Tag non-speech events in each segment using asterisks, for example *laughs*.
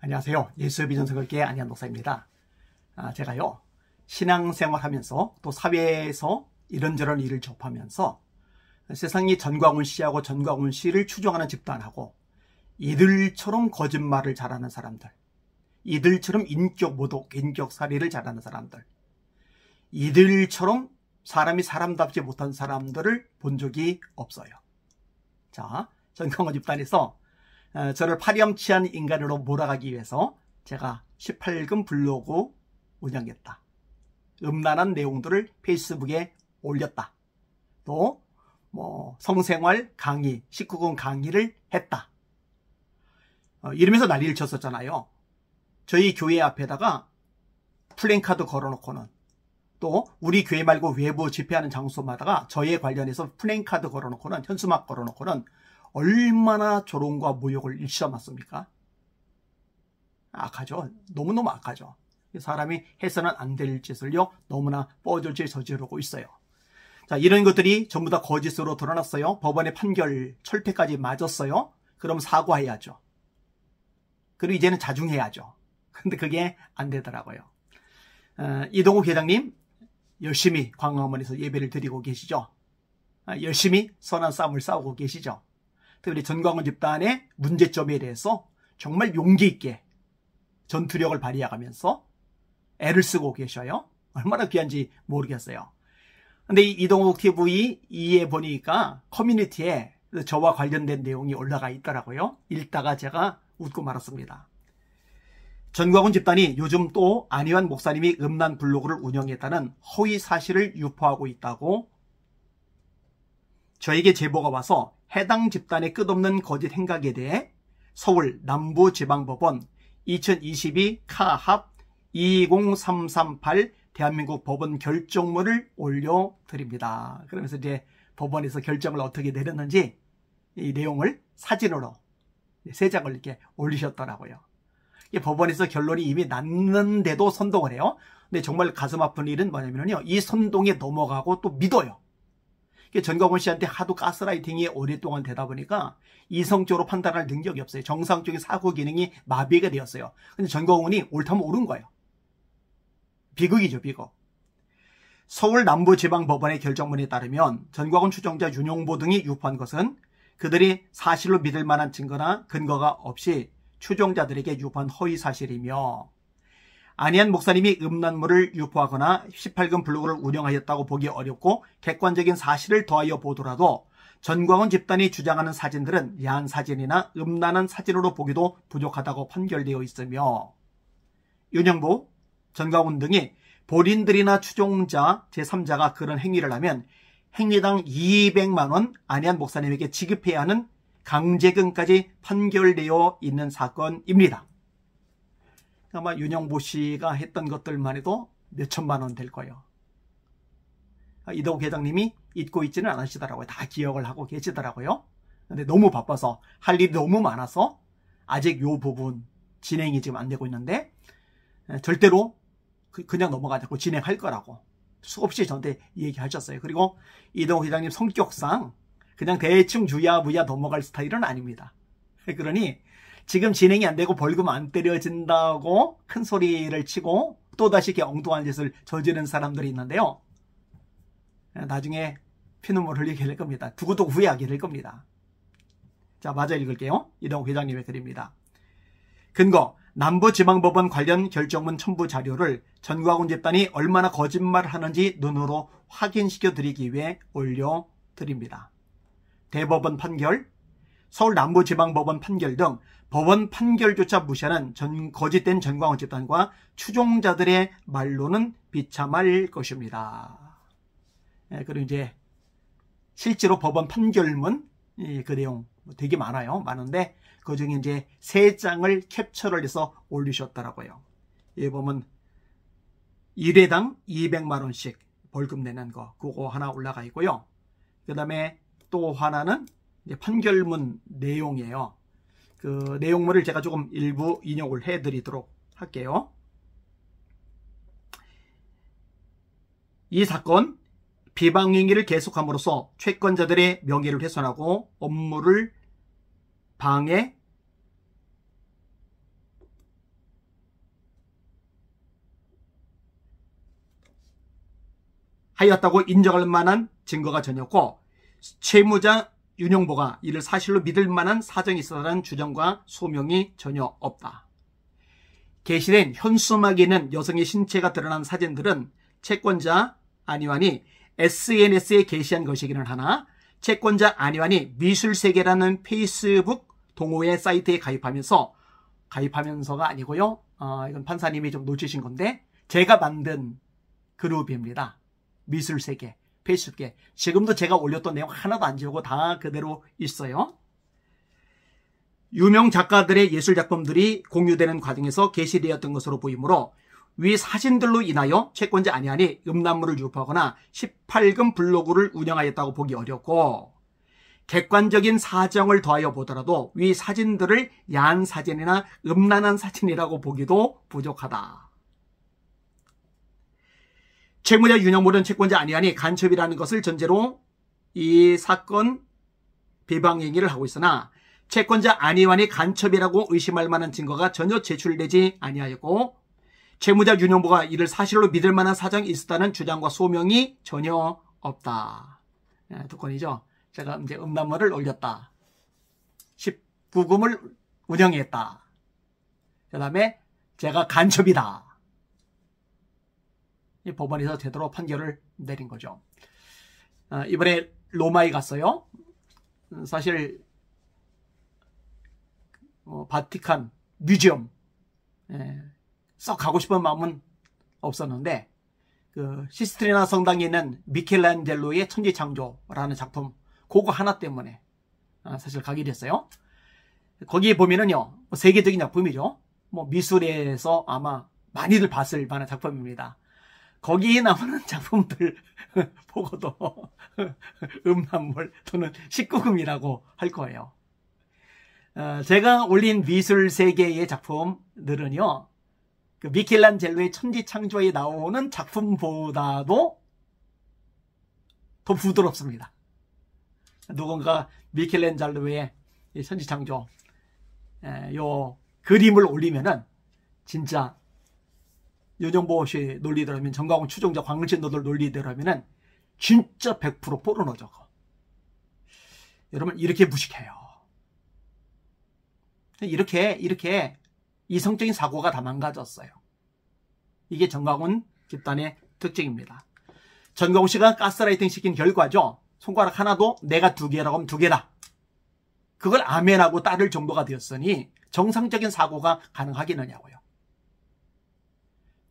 안녕하세요. 예수의 비전 성교회 안현 목사입니다. 아, 제가요 신앙생활하면서 또 사회에서 이런저런 일을 접하면서 세상이 전광훈 씨하고 전광훈 씨를 추종하는 집단하고 이들처럼 거짓말을 잘하는 사람들, 이들처럼 인격 모독, 인격 살해를 잘하는 사람들, 이들처럼 사람이 사람답지 못한 사람들을 본 적이 없어요. 자, 전광훈 집단에서 어, 저를 파렴치한 인간으로 몰아가기 위해서 제가 18금 블로그 운영했다. 음란한 내용들을 페이스북에 올렸다. 또, 뭐, 성생활 강의, 19금 강의를 했다. 어, 이러면서 난리를 쳤었잖아요. 저희 교회 앞에다가 플랜카드 걸어놓고는 또 우리 교회 말고 외부 집회하는 장소마다가 저에 관련해서 플랜카드 걸어놓고는 현수막 걸어놓고는 얼마나 조롱과 모욕을 일삼았습니까? 악하죠. 너무너무 악하죠. 사람이 해서는 안 될 짓을요. 너무나 뻗을지 저지르고 있어요. 자, 이런 것들이 전부 다 거짓으로 드러났어요. 법원의 판결 철폐까지 맞았어요. 그럼 사과해야죠. 그리고 이제는 자중해야죠. 근데 그게 안 되더라고요. 어, 이동욱 회장님 열심히 광화문에서 예배를 드리고 계시죠. 어, 열심히 선한 싸움을 싸우고 계시죠. 특별히 전광훈 집단의 문제점에 대해서 정말 용기 있게 전투력을 발휘하면서 애를 쓰고 계셔요. 얼마나 귀한지 모르겠어요. 근데 이 이동욱 TV 이에 보니까 커뮤니티에 저와 관련된 내용이 올라가 있더라고요. 읽다가 제가 웃고 말았습니다. 전광훈 집단이 요즘 또 안희환 목사님이 음란 블로그를 운영했다는 허위 사실을 유포하고 있다고 저에게 제보가 와서 해당 집단의 끝없는 거짓 행각에 대해 서울 남부지방법원 2022 카합 20338 대한민국 법원 결정문을 올려드립니다. 그러면서 이제 법원에서 결정을 어떻게 내렸는지 이 내용을 사진으로 세 장을 이렇게 올리셨더라고요. 법원에서 결론이 이미 났는데도 선동을 해요. 근데 정말 가슴 아픈 일은 뭐냐면요. 이 선동에 넘어가고 또 믿어요. 전광훈 씨한테 하도 가스라이팅이 오랫동안 되다 보니까 이성적으로 판단할 능력이 없어요. 정상적인 사고 기능이 마비가 되었어요. 근데 전광훈이 옳다면 옳은 거예요. 비극이죠, 비극. 서울 남부지방법원의 결정문에 따르면 전광훈 추종자 윤용보 등이 유포한 것은 그들이 사실로 믿을 만한 증거나 근거가 없이 추종자들에게 유포한 허위 사실이며 아니한 목사님이 음란물을 유포하거나 18금 블로그를 운영하였다고 보기 어렵고 객관적인 사실을 더하여 보더라도 전광훈 집단이 주장하는 사진들은 야한 사진이나 음란한 사진으로 보기도 부족하다고 판결되어 있으며 윤영보, 전광훈 등이 본인들이나 추종자, 제3자가 그런 행위를 하면 행위당 200만원 아니한 목사님에게 지급해야 하는 강제금까지 판결되어 있는 사건입니다. 아마 윤영보 씨가 했던 것들만 해도 몇 천만 원 될 거예요. 이덕우 회장님이 잊고 있지는 않으시더라고요. 다 기억을 하고 계시더라고요. 근데 너무 바빠서 할 일이 너무 많아서 아직 요 부분 진행이 지금 안 되고 있는데 절대로 그, 그냥 넘어가지 고 진행할 거라고 수없이 저한테 얘기하셨어요. 그리고 이동욱 회장님 성격상 그냥 대충 주야부야 넘어갈 스타일은 아닙니다. 그러니 지금 진행이 안 되고 벌금 안 때려진다고 큰 소리를 치고 또다시 이렇게 엉뚱한 짓을 저지른 사람들이 있는데요. 예, 나중에 피눈물 흘리게 될 겁니다. 두고두고 후회하게 될 겁니다. 자, 마저 읽을게요. 이동 회장님의 글입니다. 근거, 남부지방법원 관련 결정문 첨부 자료를 전과군 집단이 얼마나 거짓말하는지 을 눈으로 확인시켜 드리기 위해 올려드립니다. 대법원 판결 서울 남부지방법원 판결 등 법원 판결조차 무시하는 전, 거짓된 전광훈 집단과 추종자들의 말로는 비참할 것입니다. 예, 그리고 이제 실제로 법원 판결문 예, 그 내용 뭐 되게 많아요. 많은데 그 중에 이제 세 장을 캡처를 해서 올리셨더라고요. 이 보면 1회당 200만 원씩 벌금 내는 거 그거 하나 올라가 있고요. 그 다음에 또 하나는 판결문 내용이에요. 그 내용물을 제가 조금 일부 인용을 해드리도록 할게요. 이 사건 비방행위를 계속함으로써 채권자들의 명예를 훼손하고 업무를 방해 하였다고 인정할 만한 증거가 전혀 없고 채무자 윤용보가 이를 사실로 믿을 만한 사정이 있었다는 주장과 소명이 전혀 없다. 게시된 현수막에 있는 여성의 신체가 드러난 사진들은 채권자 안희환이 SNS에 게시한 것이기는 하나 채권자 안희환이 미술세계라는 페이스북 동호회 사이트에 가입하면서 가입하면서가 아니고요. 어, 이건 판사님이 좀 놓치신 건데 제가 만든 그룹입니다. 미술세계. 페이스북에 지금도 제가 올렸던 내용 하나도 안 지우고 다 그대로 있어요. 유명 작가들의 예술 작품들이 공유되는 과정에서 게시되었던 것으로 보이므로 위 사진들로 인하여 채권자 아니하니 음란물을 유포하거나 18금 블로그를 운영하였다고 보기 어렵고 객관적인 사정을 더하여 보더라도 위 사진들을 야한 사진이나 음란한 사진이라고 보기도 부족하다. 채무자 윤영모는 채권자 아니하니 간첩이라는 것을 전제로 이 사건 비방 행위를 하고 있으나 채권자 아니완이 간첩이라고 의심할 만한 증거가 전혀 제출되지 아니하였고 채무자 윤영보가 이를 사실로 믿을 만한 사정이 있었다는 주장과 소명이 전혀 없다. 네, 두 건이죠. 제가 이제 음란물을 올렸다. 19금을 운영했다. 그 다음에 제가 간첩이다. 이 법원에서 제대로 판결을 내린 거죠. 아, 이번에 로마에 갔어요. 사실 뭐, 바티칸 뮤지엄 예, 썩 가고 싶은 마음은 없었는데 그 시스트리나 성당에 있는 미켈란젤로의 천지창조라는 작품 그거 하나 때문에 아, 사실 가게 됐어요. 거기에 보면은요 뭐 세계적인 작품이죠. 뭐 미술에서 아마 많이들 봤을 만한 작품입니다. 거기에 나오는 *laughs* 작품들 *laughs* 보고도 *laughs* 음란물 또는 19금이라고 할 거예요. 어, 제가 올린 미술 세계의 작품들은요, 그 미켈란젤로의 천지창조에 나오는 작품보다도 더 부드럽습니다. 누군가 미켈란젤로의 천지창조 요 그림을 올리면은 진짜 여정보호 씨 논리대로면 정가훈 추종자 광신 너들 논리대로면은 진짜 100% 포르노 저거. 여러분 이렇게 무식해요. 이렇게 이렇게 이성적인 사고가 다 망가졌어요. 이게 정광훈 집단의 특징입니다. 정광훈 씨가 가스라이팅 시킨 결과죠. 손가락 하나도 내가 두 개라고 하면 두 개다. 그걸 아멘하고 따를 정도가 되었으니 정상적인 사고가 가능하겠느냐고요.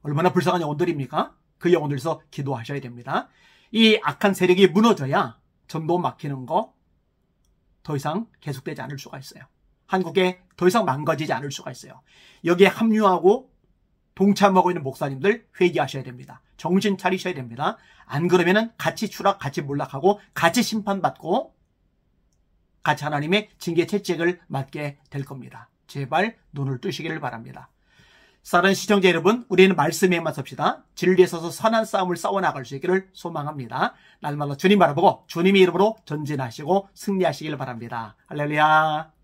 얼마나 불쌍한 영혼들입니까? 그 영혼들에서 기도하셔야 됩니다. 이 악한 세력이 무너져야 전도 막히는 거 더 이상 계속되지 않을 수가 있어요. 한국에 더 이상 망가지지 않을 수가 있어요. 여기에 합류하고 동참하고 있는 목사님들 회개하셔야 됩니다. 정신 차리셔야 됩니다. 안 그러면은 같이 추락, 같이 몰락하고 같이 심판받고 같이 하나님의 징계 채찍을 맞게 될 겁니다. 제발 눈을 뜨시기를 바랍니다. 사랑하는 시청자 여러분, 우리는 말씀에맞 섭시다. 진리에 서서 선한 싸움을 싸워나갈 수 있기를 소망합니다. 날마다 주님 바라보고 주님의 이름으로 전진하시고 승리하시길 바랍니다. 할렐루야.